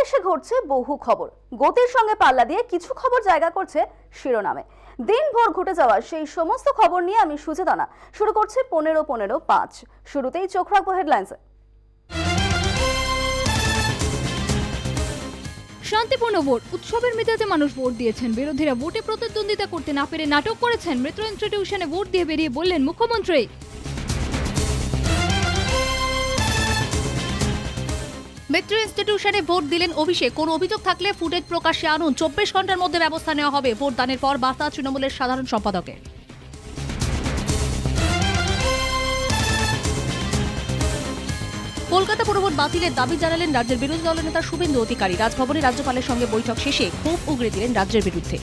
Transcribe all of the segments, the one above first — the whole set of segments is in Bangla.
বাংলাদেশে ঘটছে বহু খবর গতির সঙ্গে পাল্লা দিয়ে কিছু খবর জায়গা করছে শিরোনামে দিনভর ঘটে যাওয়া সেই সমস্ত খবর নিয়ে আমি সুচেতনা শুরু করছে পনেরো পনেরো পাঁচ শুরুতেই চোখ রাখবো হেডলাইন্স শান্তিপূর্ণ ভোট উৎসবের মেজাজে মানুষ ভোট দিয়েছেন বিরোধীরা ভোটে প্রতিদ্বন্দ্বিতা করতে না পেরে নাটক করেছেন মেট্রো ইনস্টিটিউশনে ভোট দিয়ে বেরিয়ে বললেন মুখ্যমন্ত্রী মেট্রো ইনস্টিটিউশনে ভোট দিলেন অভিষেক কোনো অভিযোগ থাকলে ফুটেজ প্রকাশে আনুন চব্বিশ ঘন্টার মধ্যে ব্যবস্থা নেওয়া হবে ভোটদানের পর বার্তা তৃণমূলের সাধারণ সম্পাদকের কলকাতা পুরভোট বাতিলের দাবি জানালেন রাজ্যের বিরোধী দলনেতা শুভেন্দু অধিকারী রাজভবনে রাজ্যপালের সঙ্গে বৈঠক শেষে ক্ষোভ উগড়ে দিলেন রাজ্যের বিরুদ্ধে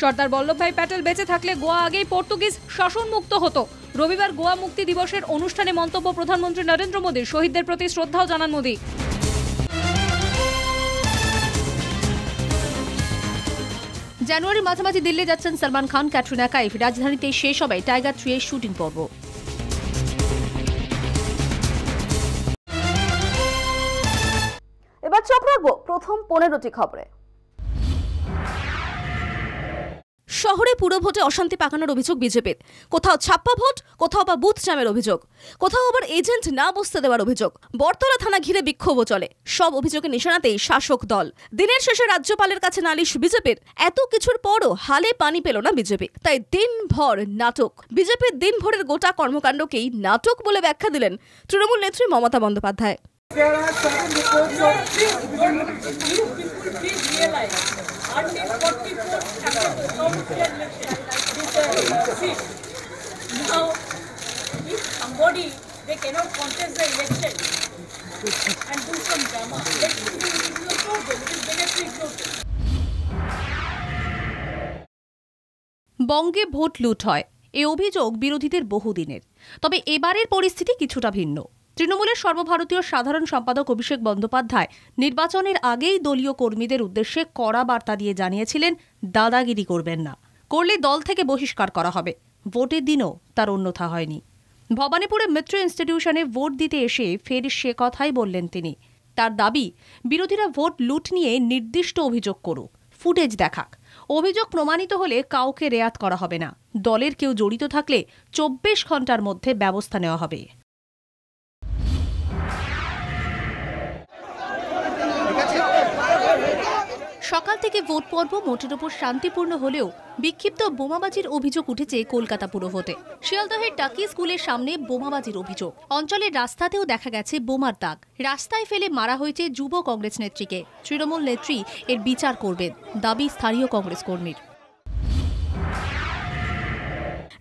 সর্দার বল্লভভাই প্যাটেল বেঁচে থাকলে গোয়া আগেই পর্তুগিজ শাসনমুক্ত হতো রবিবার গোয়া মুক্তি দিবসের অনুষ্ঠানে মন্তব্য প্রধানমন্ত্রী নরেন্দ্র মোদীর শহীদদের প্রতি শ্রদ্ধাও জানান মোদী জানুয়ারি মাঝামাঝি দিল্লি যাচ্ছেন সলমান খান ক্যাটরিনা কাইফ রাজধানীতে শেষ হবে টাইগার থ্রি এর শুটিং পর্ব এবার চোখ রাখবো প্রথম পনেরোটি খবরে শহরে পুরভোটে অশান্তি পাকানোর অভিযোগ বিজেপির কোথাও ছাপ্পা ভোট কোথাও বা বুথ জ্যামের অভিযোগ কোথাও আবার এজেন্ট না বসতে দেওয়ার অভিযোগ বর্তলা থানা ঘিরে বিক্ষোভও চলে সব অভিযোগে নিশানাতেই শাসক দল দিনের শেষে রাজ্যপালের কাছে নালিশ বিজেপির এত কিছুর পরও হালে পানি পেল না বিজেপি তাই দিনভর নাটক বিজেপির দিনভরের গোটা কর্মকাণ্ডকেই নাটক বলে ব্যাখ্যা দিলেন তৃণমূল নেত্রী মমতা বন্দ্যোপাধ্যায় আর Now, if somebody, they cannot contest the election and do some drama, let it be your problem. It is bigotry problem. বঙ্গে ভোট লুট হয় এ অভিযোগ বিরোধীদের বহুদিনের তবে এবারের পরিস্থিতি কিছুটা ভিন্ন তৃণমূলের সর্বভারতীয় সাধারণ সম্পাদক অভিষেক বন্দ্যোপাধ্যায় নির্বাচনের আগেই দলীয় কর্মীদের উদ্দেশ্যে কড়া বার্তা দিয়ে জানিয়েছিলেন দাদাগিরি করবেন না করলে দল থেকে বহিষ্কার করা হবে ভোটের দিনও তার অন্যথা হয়নি ভবানীপুরে মিত্র ইনস্টিটিউশনে ভোট দিতে এসে ফের সে কথাই বললেন তিনি তার দাবি বিরোধীরা ভোট লুট নিয়ে নির্দিষ্ট অভিযোগ করুক ফুটেজ দেখাক অভিযোগ প্রমাণিত হলে কাউকে রেয়াত করা হবে না দলের কেউ জড়িত থাকলে চব্বিশ ঘন্টার মধ্যে ব্যবস্থা নেওয়া হবে সকাল থেকে ভোট পর্ব মোটের উপর শান্তিপূর্ণ হলেও বিক্ষিপ্ত বোমাবাজির অভিযোগ উঠেছে কলকাতা পুরভোটে শিয়ালদহের টাকি স্কুলের সামনে বোমাবাজির অভিযোগ অঞ্চলের রাস্তাতেও দেখা গেছে বোমার দাগ রাস্তায় ফেলে মারা হয়েছে যুব কংগ্রেস নেত্রীকে তৃণমূল নেত্রী এর বিচার করবেন দাবি স্থানীয় কংগ্রেস কর্মীর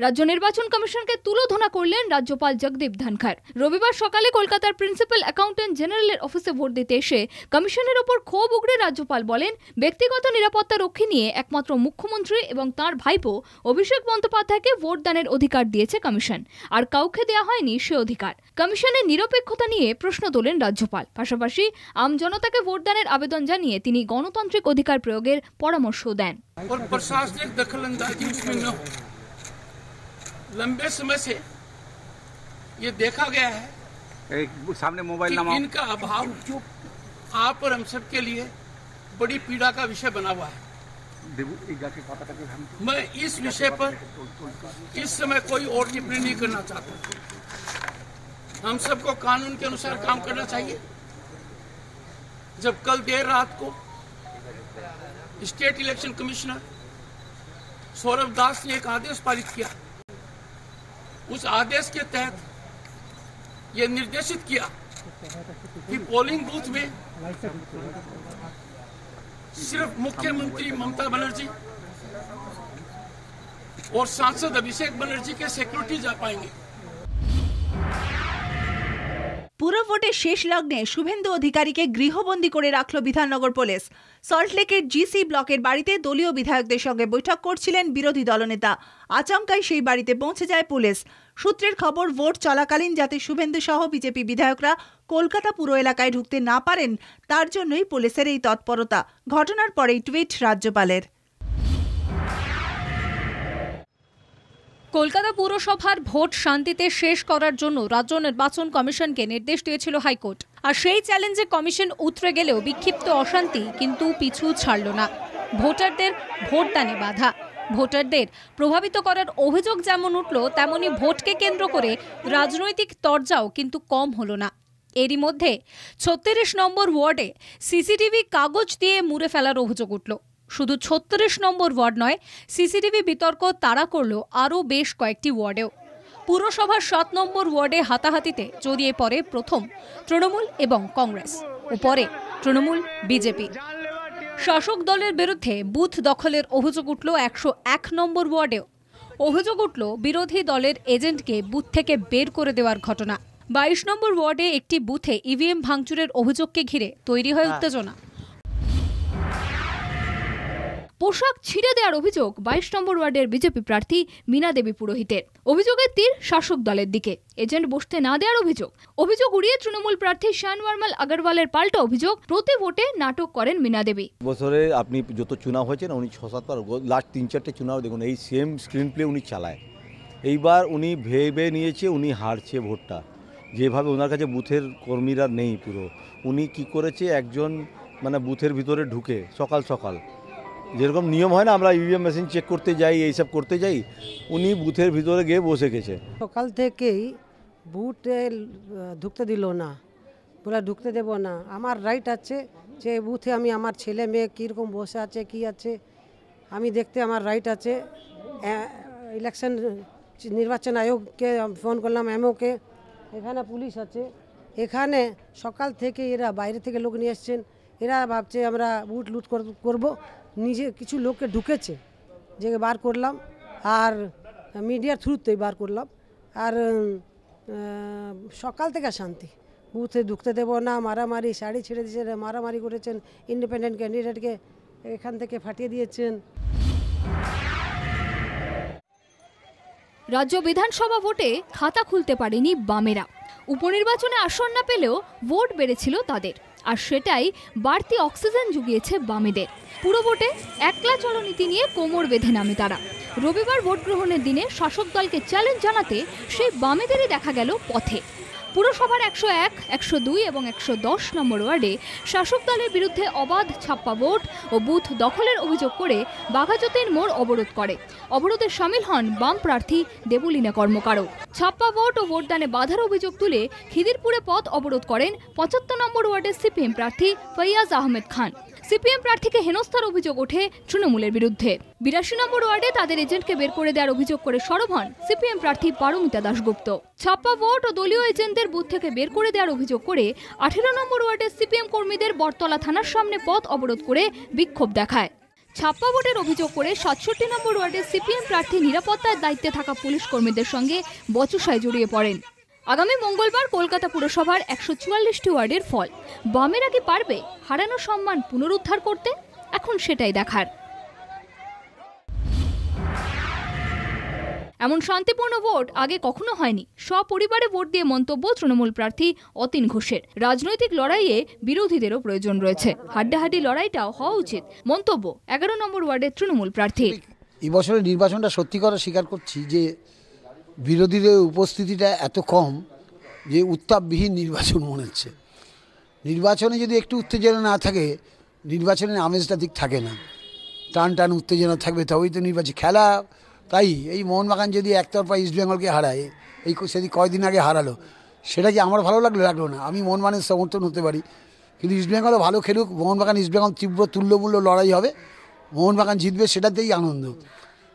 রাজ্য নির্বাচন কমিশনকে তুলোধনা করলেন রাজ্যপাল জগদীপ ধনখড় রবিবার সকালে কলকাতার প্রিন্সিপাল অ্যাকাউন্টেন্ট জেনারেলের অফিসে ভোট দিতে এসে কমিশনের ওপর ক্ষোভ উগড়ে রাজ্যপাল বলেন ব্যক্তিগত নিরাপত্তা রক্ষী নিয়ে একমাত্র মুখ্যমন্ত্রী এবং তার ভাইপো অভিষেক বন্দ্যোপাধ্যায়কে ভোট দানের অধিকার দিয়েছে কমিশন আর কাউকে দেয়া হয়নি সে অধিকার কমিশনের নিরপেক্ষতা নিয়ে প্রশ্ন তোলেন রাজ্যপাল পাশাপাশি আমজনতাকে ভোটদানের আবেদন জানিয়ে তিনি গণতান্ত্রিক অধিকার প্রয়োগের পরামর্শ দেন लंबे समय से ये देखा गया है एक सामने मोबाइल नंबर इनका अभाव जो आप और हम सब के लिए बड़ी पीड़ा का विषय बना हुआ है तो- मैं इस विषय पर इस समय कोई और टिप्पणी नहीं करना चाहता हम सबको कानून के अनुसार काम करना चाहिए जब कल देर रात को state election commissioner Saurabh Das ने एक आदेश पारित किया उस आदेश के तहत ये निर्देशित किया कि पोलिंग बूथ में सिर्फ मुख्यमंत्री ममता बनर्जी और सांसद अभिषेक बनर्जी के सिक्योरिटी जा पाएंगे ভোটে শেষ লগ্নে শুভেন্দু অধিকারীকে গৃহবন্দী করে রাখল বিধাননগর পুলিশ সল্টলেকের জিসি ব্লকের বাড়িতে দলীয় বিধায়কদের সঙ্গে বৈঠক করছিলেন বিরোধী দলনেতা আচমকাই সেই বাড়িতে পৌঁছে যায় পুলিশ সূত্রের খবর ভোট চলাকালীন যাতে শুভেন্দু সহ বিজেপি বিধায়করা কলকাতা পুর এলাকায় ঢুকতে না পারেন তার জন্যই পুলিশের এই তৎপরতা ঘটনার পরেই টুইট রাজ্যপালের কলকাতা পুরসভার ভোট শান্তিতে শেষ করার জন্য রাজ্য নির্বাচন কমিশনকে নির্দেশ দিয়েছিল হাইকোর্ট আর সেই চ্যালেঞ্জে কমিশন উতরে গেলেও বিক্ষিপ্ত অশান্তি কিন্তু পিছু ছাড়ল না ভোটারদের ভোটদানে বাধা ভোটারদের প্রভাবিত করার অভিযোগ যেমন উঠল তেমনি ভোটকে কেন্দ্র করে রাজনৈতিক তরজাও কিন্তু কম হলো না এরই মধ্যে ছত্রিশ নম্বর ওয়ার্ডে সিসিটিভি কাগজ দিয়ে মুড়ে ফেলার অভিযোগ উঠল শুধু ছত্রিশ নম্বর ওয়ার্ড নয় সিসিটিভি বিতর্ক তারা করল আরও বেশ কয়েকটি ওয়ার্ডেও পুরসভার সাত নম্বর ওয়ার্ডে হাতাহাতিতে জড়িয়ে পড়ে প্রথম তৃণমূল এবং কংগ্রেস ও পরে তৃণমূল বিজেপি শাসক দলের বিরুদ্ধে বুথ দখলের অভিযোগ উঠল একশো এক নম্বর ওয়ার্ডেও অভিযোগ উঠল বিরোধী দলের এজেন্টকে বুথ থেকে বের করে দেওয়ার ঘটনা বাইশ নম্বর ওয়ার্ডে একটি বুথে ইভিএম ভাঙচুরের অভিযোগকে ঘিরে তৈরি হয় হ্যাঁ। উত্তেজনা পোশাক ছিঁড়ে দেওয়ার অভিযোগ বাইশ নম্বর ওয়ার্ডের বিজেপি প্রার্থী মিনা দেবী পুরোহিতের অভিযোগের তীর শাসক দলের দিকে এজেন্ট বসতে না দেওয়ার অভিযোগ অভিযোগ উড়িয়ে তৃণমূল প্রার্থী শ্যান ওয়ার্মাল আগারওয়ালের পাল্টা অভিযোগ প্রতি ভোটে নাটক করেন মিনা দেবী বছরে আপনি যত চুনাও হয়েছেন উনি ছ সাতবার লাস্ট তিন চারটে চুনাও দেখুন এই সেম স্ক্রিন প্লে উনি চালায় এইবার উনি ভেবে নিয়েছে উনি হারছে ভোটটা যেভাবে ওনার কাছে বুথের কর্মীরা নেই পুরো উনি কি করেছে একজন মানে বুথের ভিতরে ঢুকে সকাল সকাল যেরকম নিয়ম হয় না আমরা ইভিএম মেশিন চেক করতে যাই এইসব করতে যাই উনি বুথের ভিতরে গিয়ে বসে গেছে সকাল থেকেই বুথে ঢুকতে দিল না বলে ঢুকতে দেব না আমার রাইট আছে যে বুথে আমি আমার ছেলে মেয়ে কীরকম বসে আছে কি আছে আমি দেখতে আমার রাইট আছে ইলেকশন নির্বাচন আয়োগকে ফোন করলাম এমওকে এখানে পুলিশ আছে এখানে সকাল থেকে এরা বাইরে থেকে লোক নিয়ে এসছেন এরা ভাবছে আমরা বুট লুট করব নিজে কিছু লোককে ঢুকেছে যে বার করলাম আর মিডিয়ার থ্রুতেই বার করলাম আর সকাল থেকে শান্তি বুথে ঢুকতে দেব না মারামারি শাড়ি ছেড়ে দিয়েছে মারামারি করেছেন ইন্ডিপেন্ডেন্ট ক্যান্ডিডেটকে এখান থেকে ফাটিয়ে দিয়েছেন রাজ্য বিধানসভা ভোটে খাতা খুলতে পারেনি বামেরা উপনির্বাচনে আসন না পেলেও ভোট বেড়েছিল তাদের আর সেটাই বাড়তি অক্সিজেন জুগিয়েছে বামেদের ভোটে একলা চলনীতি নিয়ে কোমর বেঁধে নামে তারা রবিবার ভোট গ্রহণের দিনে শাসক দলকে চ্যালেঞ্জ জানাতে সেই বামেদেরই দেখা গেল পথে পুরসভার একশো এক একশো দুই এবং একশো দশ নম্বর ওয়ার্ডে শাসক দলের বিরুদ্ধে অবাধ ছাপ্পা ভোট ও বুথ দখলের অভিযোগ করে বাঘাযতের মোড় অবরোধ করে অবরোধে সামিল হন বাম প্রার্থী দেবলীনা কর্মকারও ছাপ্পা ভোট ও ভোটদানে বাধার অভিযোগ তুলে খিদিরপুরে পথ অবরোধ করেন পঁচাত্তর নম্বর ওয়ার্ডের সিপিএম প্রার্থী ফৈয়াজ আহমেদ খান সিপিএম প্রার্থীকে হেনস্থার অভিযোগ ওঠে তৃণমূলের বিরুদ্ধে বিরাশি নম্বর ওয়ার্ডে তাদের এজেন্টকে বের করে দেওয়ার অভিযোগ করে সরব হন সিপিএম প্রার্থী পারমিতা দাশগুপ্ত ছাপ্পা ভোট ও দলীয় এজেন্টদের বুথ থেকে বের করে দেওয়ার অভিযোগ করে আঠেরো নম্বর ওয়ার্ডের সিপিএম কর্মীদের বটতলা থানার সামনে পথ অবরোধ করে বিক্ষোভ দেখায় ছাপ্পা ভোটের অভিযোগ করে সাতষট্টি নম্বর ওয়ার্ডের সিপিএম প্রার্থী নিরাপত্তার দায়িত্বে থাকা পুলিশ কর্মীদের সঙ্গে বচসায় জড়িয়ে পড়েন আগামী মঙ্গলবার কলকাতা পুরসভার একশো চুয়াল্লিশটি ওয়ার্ডের ফল বামেরা কি পারবে হারানো সম্মান পুনরুদ্ধার করতে এখন সেটাই দেখার এমন শান্তিপূর্ণ ভোট আগে কখনো হয়নি সপরিবারে ভোট দিয়ে মন্তব্য তৃণমূল প্রার্থী অতীন ঘোষের রাজনৈতিক লড়াইয়ে বিরোধীদেরও প্রয়োজন রয়েছে হাড্ডাহাড্ডি লড়াইটাও হওয়া উচিত মন্তব্য এগারো নম্বর ওয়ার্ডের তৃণমূল প্রার্থী এবছরের নির্বাচনটা সত্যি করে স্বীকার করছি যে বিরোধীদের উপস্থিতিটা এত কম যে উত্তাপবিহীন নির্বাচন মনে হচ্ছে নির্বাচনে যদি একটু উত্তেজনা না থাকে নির্বাচনের আমেজটা দিক থাকে না টান টান উত্তেজনা থাকবে তবেই তো নির্বাচন খেলা তাই এই মোহনবাগান যদি একতরফা ইস্টবেঙ্গলকে হারায় এই সেদিন কয়দিন আগে হারালো সেটা কি আমার ভালো লাগলো লাগলো না আমি মোহনবাগানের সমর্থন হতে পারি কিন্তু ইস্টবেঙ্গলও ভালো খেলুক মোহনবাগান ইস্টবেঙ্গল তীব্র তুল্যমূল্য লড়াই হবে মোহনবাগান জিতবে সেটাতেই আনন্দ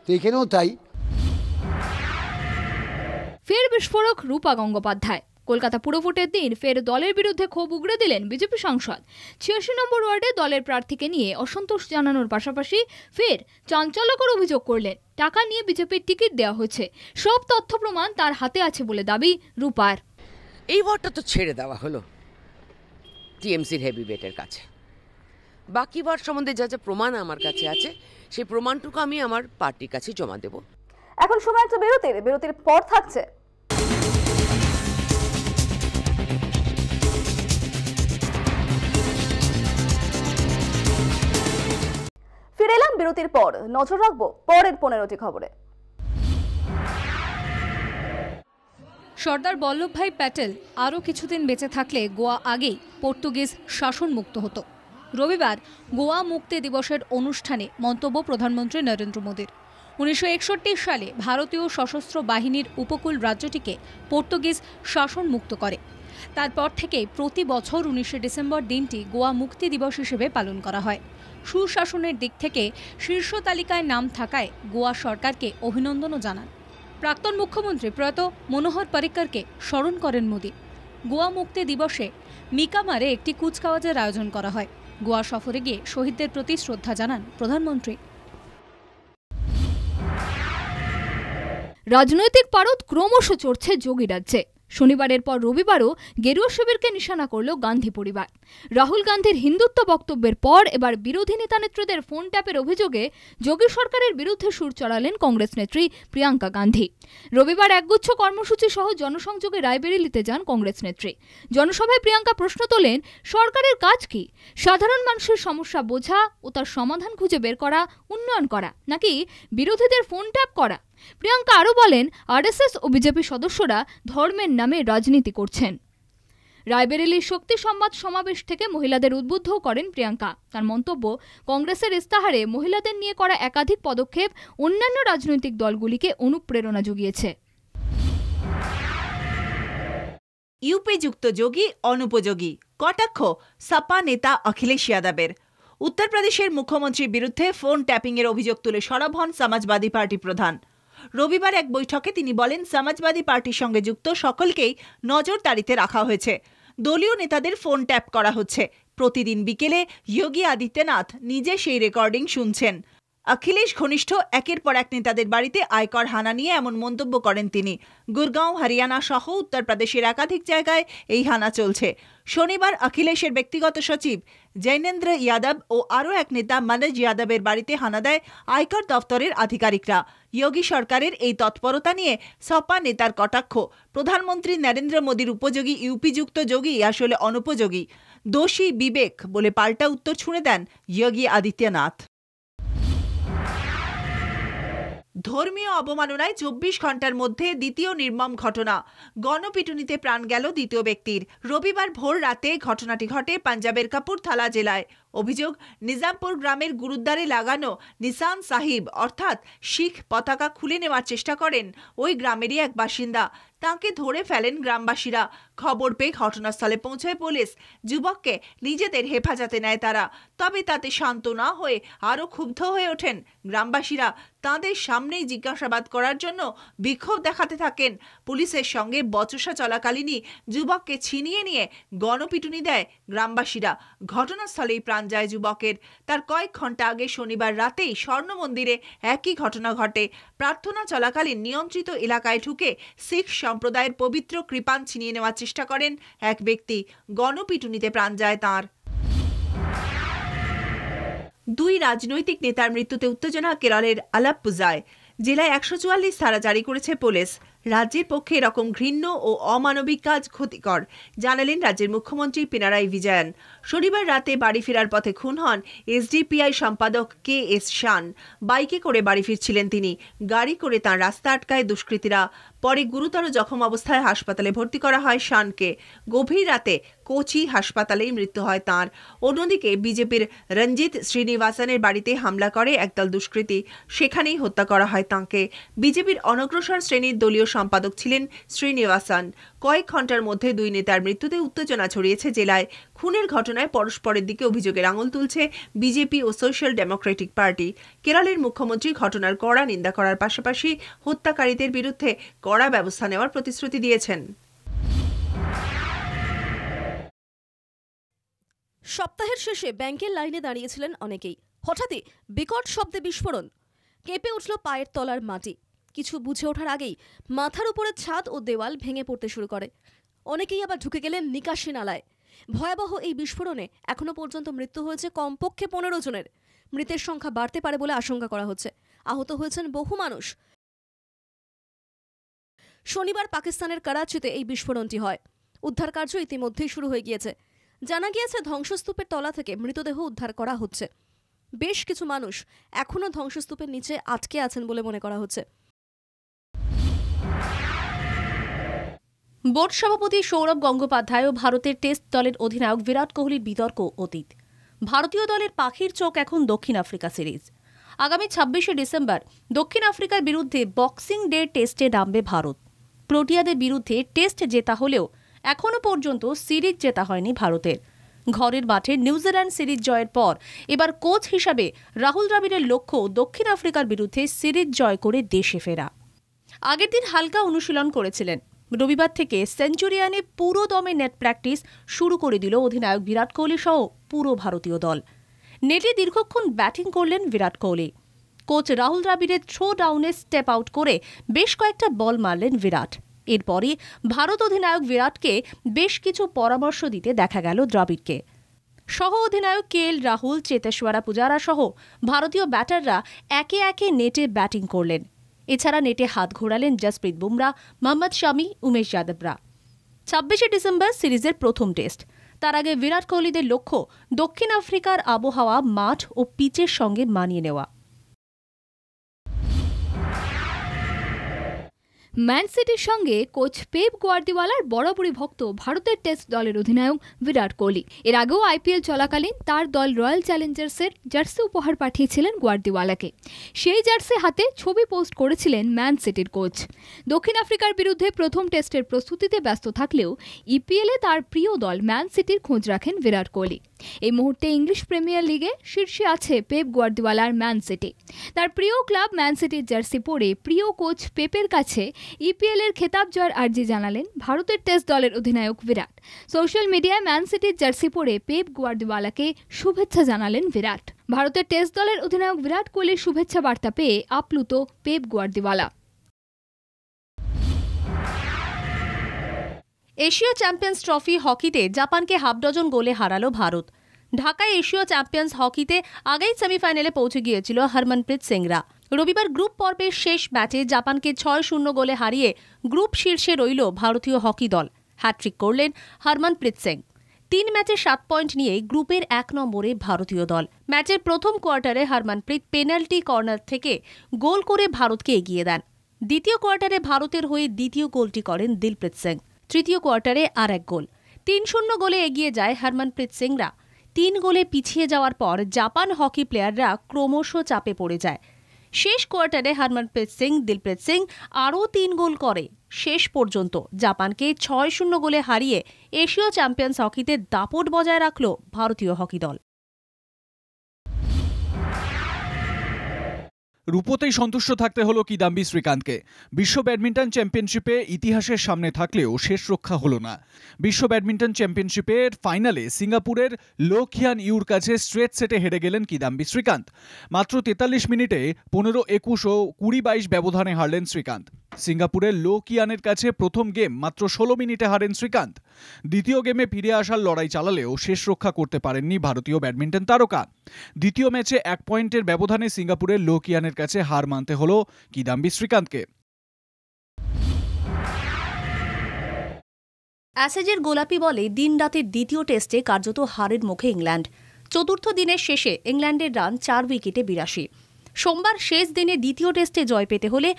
তো এখানেও তাই ফের বিস্ফোরক রূপা গঙ্গোপাধ্যায় কলকাতা পুরভোটের দিন ফের দলের বিরুদ্ধে ক্ষোভ উগড়ে দিলেন বিজেপি সাংসদ ছিয়াশি নম্বর ওয়ার্ডে দলের প্রার্থীকে নিয়ে অসন্তোষ জানানোর পাশাপাশি ফের চাঞ্চল্যকর অভিযোগ করলেন টাকা নিয়ে বিজেপির টিকিট দেওয়া হয়েছে সব তথ্য প্রমাণ তার হাতে আছে বলে দাবি রূপার এই ওয়ার্ডটা তো ছেড়ে দেওয়া হলো টিএমসির বেটের কাছে বাকি ওয়ার্ড সম্বন্ধে যা যা প্রমাণ আমার কাছে আছে সেই প্রমাণটুকু আমি আমার পার্টির কাছে জমা দেবো এখন সময় একটা বিরতির বিরতির পর থাকছে ফিরে এলাম বিরতির পর নজর রাখবো পরের পনেরোটি খবরে সর্দার বল্লভভাই প্যাটেল আরও কিছুদিন বেঁচে থাকলে গোয়া আগেই পর্তুগিজ শাসন মুক্ত হতো রবিবার গোয়া মুক্তি দিবসের অনুষ্ঠানে মন্তব্য প্রধানমন্ত্রী নরেন্দ্র মোদীর উনিশশো সালে ভারতীয় সশস্ত্র বাহিনীর উপকূল রাজ্যটিকে পর্তুগিজ শাসন মুক্ত করে তারপর থেকে প্রতি বছর উনিশে ডিসেম্বর দিনটি গোয়া মুক্তি দিবস হিসেবে পালন করা হয় সুশাসনের দিক থেকে শীর্ষ তালিকায় নাম থাকায় গোয়া সরকারকে অভিনন্দনও জানান প্রাক্তন মুখ্যমন্ত্রী প্রয়াত মনোহর পারিকরকে স্মরণ করেন মোদী গোয়া মুক্তি দিবসে মিকামারে একটি কুচকাওয়াজের আয়োজন করা হয় গোয়া সফরে গিয়ে শহীদদের প্রতি শ্রদ্ধা জানান প্রধানমন্ত্রী রাজনৈতিক পারদ ক্রমশ চড়ছে যোগী রাজ্যে শনিবারের পর রবিবারও গেরুয়া শিবিরকে নিশানা করল গান্ধী পরিবার রাহুল গান্ধীর হিন্দুত্ব বক্তব্যের পর এবার বিরোধী নেতানেত্রীদের ফোন ট্যাপের অভিযোগে যোগী সরকারের বিরুদ্ধে সুর চড়ালেন কংগ্রেস নেত্রী প্রিয়াঙ্কা গান্ধী রবিবার একগুচ্ছ কর্মসূচি সহ জনসংযোগে রায়বেরিলিতে যান কংগ্রেস নেত্রী জনসভায় প্রিয়াঙ্কা প্রশ্ন তোলেন সরকারের কাজ কি সাধারণ মানুষের সমস্যা বোঝা ও তার সমাধান খুঁজে বের করা উন্নয়ন করা নাকি বিরোধীদের ফোন ট্যাপ করা প্রিয়াঙ্কা আরও বলেন আরএসএস ও বিজেপি সদস্যরা ধর্মের নামে রাজনীতি করছেন রায়বেরেলির শক্তি সংবাদ সমাবেশ থেকে মহিলাদের উদ্বুদ্ধ করেন প্রিয়াঙ্কা তার মন্তব্য কংগ্রেসের ইস্তাহারে মহিলাদের নিয়ে করা একাধিক পদক্ষেপ অন্যান্য রাজনৈতিক দলগুলিকে অনুপ্রেরণা জুগিয়েছে ইউপি যুক্ত যোগী অনুপযোগী কটাক্ষ সাপা নেতা অখিলেশ যাদবের উত্তরপ্রদেশের মুখ্যমন্ত্রীর বিরুদ্ধে ফোন ট্যাপিংয়ের অভিযোগ তুলে সরব হন সমাজবাদী পার্টি প্রধান রবিবার এক বৈঠকে তিনি বলেন সমাজবাদী পার্টির সঙ্গে যুক্ত সকলকেই নজরদারিতে রাখা হয়েছে দলীয় নেতাদের ফোন ট্যাপ করা হচ্ছে প্রতিদিন বিকেলে যোগী আদিত্যনাথ নিজে সেই রেকর্ডিং শুনছেন অখিলেশ ঘনিষ্ঠ একের পর এক নেতাদের বাড়িতে আয়কর হানা নিয়ে এমন মন্তব্য করেন তিনি গুরগাঁও হরিয়ানা সহ উত্তরপ্রদেশের একাধিক জায়গায় এই হানা চলছে শনিবার অখিলেশের ব্যক্তিগত সচিব জৈনেন্দ্র ইয়াদব ও আরও এক নেতা মনোজ ইয়াদবের বাড়িতে হানা দেয় আয়কর দফতরের আধিকারিকরা যোগী সরকারের এই তৎপরতা নিয়ে সপা নেতার কটাক্ষ প্রধানমন্ত্রী নরেন্দ্র মোদীর উপযোগী ইউপিযুক্ত যোগী আসলে অনুপযোগী দোষী বিবেক বলে পাল্টা উত্তর ছুঁড়ে দেন যোগী আদিত্যনাথ ধর্মীয় অবমাননায় চব্বিশ ঘন্টার মধ্যে দ্বিতীয় নির্মম ঘটনা গণপিটুনিতে প্রাণ গেল দ্বিতীয় ব্যক্তির রবিবার ভোর রাতে ঘটনাটি ঘটে পাঞ্জাবের কাপুরথালা জেলায় অভিযোগ নিজামপুর গ্রামের গুরুদ্বারে লাগানো নিসান সাহিব অর্থাৎ শিখ পতাকা খুলে নেওয়ার চেষ্টা করেন ওই গ্রামেরই এক বাসিন্দা তাকে ধরে ফেলেন গ্রামবাসীরা খবর পেয়ে ঘটনাস্থলে পৌঁছায় পুলিশ যুবককে নিজেদের হেফাজতে নেয় তারা তবে তাতে শান্ত না হয়ে আরও ক্ষুব্ধ হয়ে ওঠেন গ্রামবাসীরা তাদের সামনেই জিজ্ঞাসাবাদ করার জন্য বিক্ষোভ দেখাতে থাকেন পুলিশের সঙ্গে বচসা চলাকালীনই যুবককে ছিনিয়ে নিয়ে গণপিটুনি দেয় গ্রামবাসীরা ঘটনাস্থলেই প্রাণ প্রাণ যুবকের তার কয়েক ঘন্টা আগে শনিবার রাতেই স্বর্ণ মন্দিরে একই ঘটনা ঘটে প্রার্থনা চলাকালীন নিয়ন্ত্রিত এলাকায় ঢুকে শিখ সম্প্রদায়ের পবিত্র কৃপান ছিনিয়ে নেওয়ার চেষ্টা করেন এক ব্যক্তি গণপিটুনিতে প্রাণ যায় তাঁর দুই রাজনৈতিক নেতার মৃত্যুতে উত্তেজনা কেরলের আলাপ্পুজায় জেলায় একশো চুয়াল্লিশ তারা জারি করেছে পুলিশ রাজ্যের পক্ষে এরকম ঘৃণ্য ও অমানবিক কাজ ক্ষতিকর জানালেন রাজ্যের মুখ্যমন্ত্রী পিনারাই বিজয়ান শনিবার রাতে বাড়ি ফেরার পথে খুন হন এসডিপিআই সম্পাদক কে এস শান বাইকে করে বাড়ি ফিরছিলেন তিনি গাড়ি করে তাঁর রাস্তা আটকায় দুষ্কৃতীরা পরে গুরুতর জখম অবস্থায় হাসপাতালে ভর্তি করা হয় শানকে গভীর রাতে কোচি হাসপাতালেই মৃত্যু হয় তার অন্যদিকে বিজেপির রঞ্জিত শ্রীনিবাসনের বাড়িতে হামলা করে একদল দুষ্কৃতী সেখানেই হত্যা করা হয় তাঁকে বিজেপির অনগ্রসর শ্রেণীর দলীয় সম্পাদক ছিলেন শ্রীনিবাসন কয়েক ঘন্টার মধ্যে দুই নেতার মৃত্যুতে উত্তেজনা ছড়িয়েছে জেলায় খুনের ঘটনায় পরস্পরের দিকে অভিযোগের আঙুল তুলছে বিজেপি ও সোশ্যাল ডেমোক্রেটিক পার্টি কেরালের মুখ্যমন্ত্রী ঘটনার কড়া নিন্দা করার পাশাপাশি হত্যাকারীদের বিরুদ্ধে কড়া ব্যবস্থা নেওয়ার প্রতিশ্রুতি দিয়েছেন সপ্তাহের শেষে ব্যাংকের লাইনে দাঁড়িয়েছিলেন অনেকেই হঠাৎই বিকট শব্দে বিস্ফোরণ কেঁপে উঠল পায়ের তলার মাটি কিছু বুঝে ওঠার আগেই মাথার উপরে ছাদ ও দেওয়াল ভেঙে পড়তে শুরু করে অনেকেই আবার ঢুকে গেলেন নিকাশি নালায় ভয়াবহ এই বিস্ফোরণে এখনও পর্যন্ত মৃত্যু হয়েছে কমপক্ষে পনেরো জনের মৃতের সংখ্যা বাড়তে পারে বলে আশঙ্কা করা হচ্ছে আহত হয়েছেন বহু মানুষ শনিবার পাকিস্তানের করাচিতে এই বিস্ফোরণটি হয় উদ্ধার কার্য ইতিমধ্যেই শুরু হয়ে গিয়েছে জানা গিয়েছে ধ্বংসস্তূপের তলা থেকে মৃতদেহ উদ্ধার করা হচ্ছে বেশ কিছু মানুষ এখনও ধ্বংসস্তূপের নিচে আটকে আছেন বলে মনে করা হচ্ছে বোর্ড সভাপতি সৌরভ গঙ্গোপাধ্যায় ও ভারতের টেস্ট দলের অধিনায়ক বিরাট কোহলির বিতর্ক অতীত ভারতীয় দলের পাখির চোখ এখন দক্ষিণ আফ্রিকা সিরিজ আগামী ছাব্বিশে ডিসেম্বর দক্ষিণ আফ্রিকার বিরুদ্ধে বক্সিং ডে টেস্টে নামবে ভারত প্রোটিয়াদের বিরুদ্ধে টেস্ট জেতা হলেও এখনও পর্যন্ত সিরিজ জেতা হয়নি ভারতের ঘরের মাঠে নিউজিল্যান্ড সিরিজ জয়ের পর এবার কোচ হিসাবে রাহুল দ্রাবিড়ের লক্ষ্য দক্ষিণ আফ্রিকার বিরুদ্ধে সিরিজ জয় করে দেশে ফেরা আগের দিন হালকা অনুশীলন করেছিলেন রবিবার থেকে সেঞ্চুরিয়ানে পুরো দমে নেট প্র্যাকটিস শুরু করে দিল অধিনায়ক বিরাট কোহলি সহ পুরো ভারতীয় দল নেটে দীর্ঘক্ষণ ব্যাটিং করলেন বিরাট কোহলি কোচ রাহুল দ্রাবিড়ের থ্রো ডাউনে স্টেপ আউট করে বেশ কয়েকটা বল মারলেন বিরাট এরপরই ভারত অধিনায়ক বিরাটকে বেশ কিছু পরামর্শ দিতে দেখা গেল দ্রাবিড়কে সহ অধিনায়ক কে এল রাহুল চেতেশ্বরা পূজারা সহ ভারতীয় ব্যাটাররা একে একে নেটে ব্যাটিং করলেন এছাড়া নেটে হাত ঘোরালেন জসপ্রীত বুমরা মোহাম্মদ শামি উমেশ যাদবরা ছাব্বিশে ডিসেম্বর সিরিজের প্রথম টেস্ট তার আগে বিরাট কোহলিদের লক্ষ্য দক্ষিণ আফ্রিকার আবহাওয়া মাঠ ও পিচের সঙ্গে মানিয়ে নেওয়া ম্যান সিটির সঙ্গে কোচ পেপ গোয়ার্দিওয়ালার বরাবরই ভক্ত ভারতের টেস্ট দলের অধিনায়ক বিরাট কোহলি এর আগেও আইপিএল চলাকালীন তার দল রয়্যাল চ্যালেঞ্জার্সের জার্সি উপহার পাঠিয়েছিলেন গোয়ার্দিওয়ালাকে সেই জার্সি হাতে ছবি পোস্ট করেছিলেন ম্যান সিটির কোচ দক্ষিণ আফ্রিকার বিরুদ্ধে প্রথম টেস্টের প্রস্তুতিতে ব্যস্ত থাকলেও ইপিএলে e তার প্রিয় দল ম্যান সিটির খোঁজ রাখেন বিরাট কোহলি এই মুহূর্তে ইংলিশ প্রিমিয়ার লিগে শীর্ষে আছে পেপ গুয়ার্দিওয়ালার ম্যান সিটি তার প্রিয় ক্লাব ম্যান সিটির জার্সি পরে প্রিয় কোচ পেপের কাছে ইপিএলের e খেতাব জয়ের আর্জি জানালেন ভারতের টেস্ট দলের অধিনায়ক বিরাট সোশ্যাল মিডিয়ায় ম্যান সিটির জার্সি পরে পেপ গুয়ার্দিওয়ালাকে শুভেচ্ছা জানালেন বিরাট ভারতের টেস্ট দলের অধিনায়ক বিরাট কোহলির শুভেচ্ছা বার্তা পেয়ে আপ্লুত পেপ গুয়ার্দিওয়ালা এশীয় চ্যাম্পিয়ন্স ট্রফি হকিতে জাপানকে হাফ ডজন গোলে হারালো ভারত ঢাকায় এশীয় চ্যাম্পিয়ন্স হকিতে আগেই সেমিফাইনালে পৌঁছে গিয়েছিল হরমনপ্রীত সিংরা রবিবার গ্রুপ পর্বের শেষ ম্যাচে জাপানকে ছয় শূন্য গোলে হারিয়ে গ্রুপ শীর্ষে রইল ভারতীয় হকি দল হ্যাট্রিক করলেন হরমনপ্রীত সিং তিন ম্যাচে সাত পয়েন্ট নিয়ে গ্রুপের এক নম্বরে ভারতীয় দল ম্যাচের প্রথম কোয়ার্টারে হরমনপ্রীত পেনাল্টি কর্নার থেকে গোল করে ভারতকে এগিয়ে দেন দ্বিতীয় কোয়ার্টারে ভারতের হয়ে দ্বিতীয় গোলটি করেন দিলপ্রীত সিং তৃতীয় কোয়ার্টারে আর এক গোল তিন শূন্য গোলে এগিয়ে যায় হরমনপ্রীত সিংরা তিন গোলে পিছিয়ে যাওয়ার পর জাপান হকি প্লেয়াররা ক্রমশ চাপে পড়ে যায় শেষ কোয়ার্টারে হরমনপ্রীত সিং দিলপ্রীত সিং আরও তিন গোল করে শেষ পর্যন্ত জাপানকে ছয় শূন্য গোলে হারিয়ে এশীয় চ্যাম্পিয়ন্স হকিতে দাপট বজায় রাখল ভারতীয় হকি দল রূপতেই সন্তুষ্ট থাকতে হলো কিদাম্বি শ্রীকান্তকে বিশ্ব ব্যাডমিন্টন চ্যাম্পিয়নশিপে ইতিহাসের সামনে থাকলেও শেষ রক্ষা হলো না বিশ্ব ব্যাডমিন্টন চ্যাম্পিয়নশিপের ফাইনালে সিঙ্গাপুরের লো খিয়ান ইউর কাছে স্ট্রেট সেটে হেরে গেলেন কিদাম্বি শ্রীকান্ত মাত্র তেতাল্লিশ মিনিটে পনেরো একুশ ও কুড়ি বাইশ ব্যবধানে হারলেন শ্রীকান্ত সিঙ্গাপুরের লো কিয়ানের কাছে প্রথম গেম মাত্র ষোলো মিনিটে হারেন শ্রীকান্ত দ্বিতীয় গেমে ফিরে আসার লড়াই চালালেও শেষ রক্ষা করতে পারেননি ভারতীয় ব্যাডমিন্টন তারকা দ্বিতীয় ম্যাচে এক পয়েন্টের ব্যবধানে সিঙ্গাপুরের লো কিয়ানের কাছে হার মানতে হল কিদাম্বি শ্রীকান্তকে অ্যাসেজের গোলাপি বলে দিন রাতের দ্বিতীয় টেস্টে কার্যত হারের মুখে ইংল্যান্ড চতুর্থ দিনের শেষে ইংল্যান্ডের রান চার উইকেটে বিরাশি সোমবার শেষ দিনে দ্বিতীয় টেস্টে জয় পেতে হলে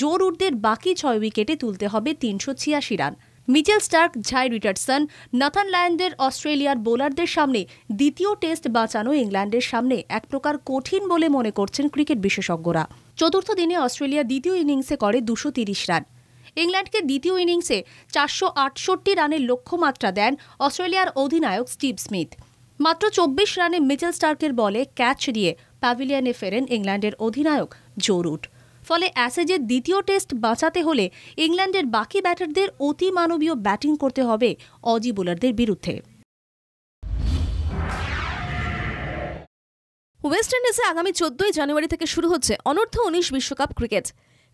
জোর উর্দের বাকি ছয় উইকেটে তুলতে হবে তিনশো ছিয়াশি রান মিচেল স্টার্ক ঝাই রিটার্ডসন নাথান লায়নদের অস্ট্রেলিয়ার বোলারদের সামনে দ্বিতীয় টেস্ট বাঁচানো ইংল্যান্ডের সামনে এক প্রকার কঠিন বলে মনে করছেন ক্রিকেট বিশেষজ্ঞরা চতুর্থ দিনে অস্ট্রেলিয়া দ্বিতীয় ইনিংসে করে দুশো তিরিশ রান ইংল্যান্ডকে দ্বিতীয় ইনিংসে চারশো আটষট্টি রানের লক্ষ্যমাত্রা দেন অস্ট্রেলিয়ার অধিনায়ক স্টিভ স্মিথ মাত্র চব্বিশ রানে মিচেল স্টার্কের বলে ক্যাচ দিয়ে প্যাভিলিয়নে ফেরেন ইংল্যান্ডের অধিনায়ক জোরুট ফলে অ্যাসেজের দ্বিতীয় টেস্ট বাঁচাতে হলে ইংল্যান্ডের বাকি ব্যাটারদের অতিমানবীয় ব্যাটিং করতে হবে অজি বোলারদের বিরুদ্ধে ওয়েস্ট ইন্ডিজে আগামী চোদ্দই জানুয়ারি থেকে শুরু হচ্ছে অনর্থ উনিশ বিশ্বকাপ ক্রিকেট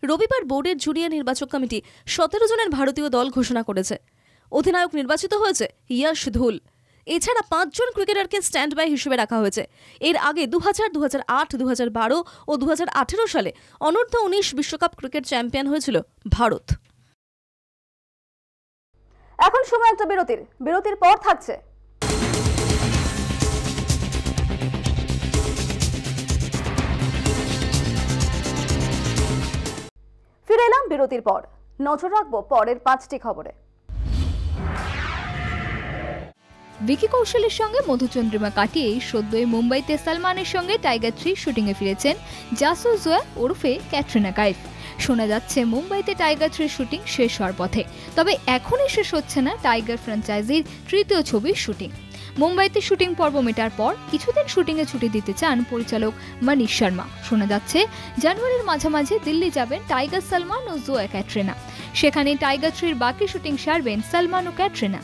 রবিবার বোর্ডের জুনিয়র নির্বাচক কমিটি সতেরো জনের ভারতীয় দল ঘোষণা করেছে অধিনায়ক নির্বাচিত হয়েছে ইয়াশ ধুল এছাড়া পাঁচজন ক্রিকেটারকে স্ট্যান্ড বাই হিসেবে রাখা হয়েছে এর আগে দু হাজার দু হাজার আট দু হাজার বারো ও দু হাজার আঠেরো সালে অনূর্ধ্ব উনিশ বিশ্বকাপ ক্রিকেট চ্যাম্পিয়ন হয়েছিল ভারত এখন সময় একটা বিরতির বিরতির পর থাকছে ফিরে এলাম বিরতির পর নজর রাখবো পরের পাঁচটি খবরে ভিকি কৌশলের সঙ্গে মধুচন্দ্রিমা কাটিয়েই সদ্যই মুম্বাইতে সালমানের সঙ্গে টাইগার থ্রি শুটিংয়ে ফিরেছেন জাসু জোয়া ওরফে ক্যাটরিনা কাইফ শোনা যাচ্ছে মুম্বাইতে টাইগার থ্রির শুটিং শেষ হওয়ার পথে তবে এখনই শেষ হচ্ছে না টাইগার ফ্র্যাঞ্চাইজির তৃতীয় ছবির শুটিং মুম্বাইতে শুটিং পর্ব মেটার পর কিছুদিন শুটিংয়ে ছুটি দিতে চান পরিচালক মনীষ শর্মা শোনা যাচ্ছে জানুয়ারির মাঝামাঝি দিল্লি যাবেন টাইগার সালমান ও জোয়া ক্যাটরিনা সেখানে টাইগার থ্রির বাকি শুটিং সারবেন সালমান ও ক্যাটরিনা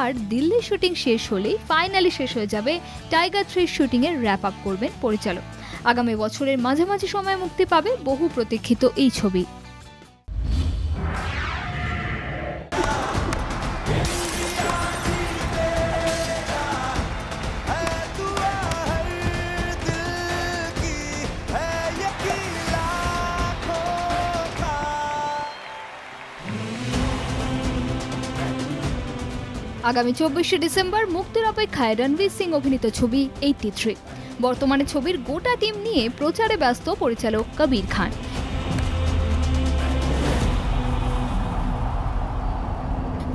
আর দিল্লির শুটিং শেষ হলেই ফাইনালি শেষ হয়ে যাবে টাইগার থ্রি শুটিংয়ের র্যাপ আপ করবেন পরিচালক আগামী বছরের মাঝামাঝি সময়ে মুক্তি পাবে বহু প্রতীক্ষিত এই ছবি আগামী চব্বিশে ডিসেম্বর মুক্তির অপেক্ষায় রণবীর সিং অভিনীত ছবি এইটি থ্রি বর্তমানে ছবির গোটা টিম নিয়ে প্রচারে ব্যস্ত পরিচালক কবির খান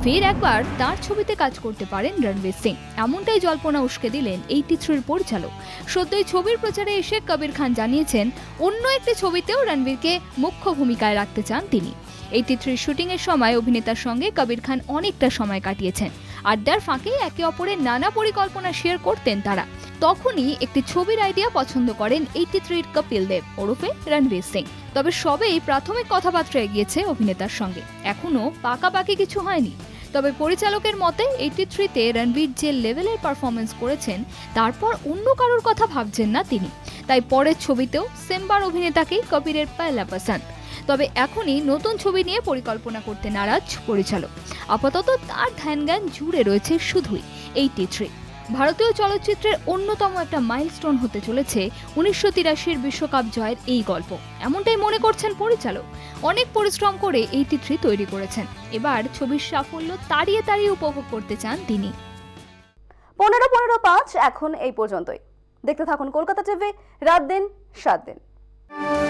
ফের একবার তার ছবিতে কাজ করতে পারেন রণবীর সিং এমনটাই জল্পনা উস্কে দিলেন এইটি থ্রির পরিচালক সদ্যই ছবির প্রচারে এসে কবির খান জানিয়েছেন অন্য একটি ছবিতেও রণবীরকে মুখ্য ভূমিকায় রাখতে চান তিনি এইটি থ্রির শুটিংয়ের সময় অভিনেতার সঙ্গে কবির খান অনেকটা সময় কাটিয়েছেন আড্ডার ফাঁকে একে অপরের নানা পরিকল্পনা শেয়ার করতেন তারা তখনই একটি ছবির আইডিয়া পছন্দ করেন এইটি থ্রির কপিল দেব ওরফে রণবীর সিং তবে সবেই প্রাথমিক কথাবার্তা এগিয়েছে অভিনেতার সঙ্গে এখনও পাকাপাকি কিছু হয়নি তবে পরিচালকের মতে এইটি থ্রিতে রণবীর যে লেভেলের পারফরমেন্স করেছেন তারপর অন্য কারোর কথা ভাবছেন না তিনি তাই পরের ছবিতেও সেম্বার অভিনেতাকেই কপিরের পায়লা পছন্দ তবে এখনই নতুন ছবি নিয়ে পরিকল্পনা করতে নারাজ পরিচালক আপাতত তার ধ্যানজ্ঞান জুড়ে রয়েছে শুধুই এইটি থ্রি ভারতীয় চলচ্চিত্রের অন্যতম একটা মাইলস্টোন হতে চলেছে উনিশশো তিরাশির বিশ্বকাপ জয়ের এই গল্প এমনটাই মনে করছেন পরিচালক অনেক পরিশ্রম করে এই থ্রি তৈরি করেছেন এবার ছবির সাফল্য তাড়িয়ে তাড়িয়ে উপভোগ করতে চান তিনি পনেরো পনেরো পাঁচ এখন এই পর্যন্তই দেখতে থাকুন কলকাতা টিভি রাত দিন সাত দিন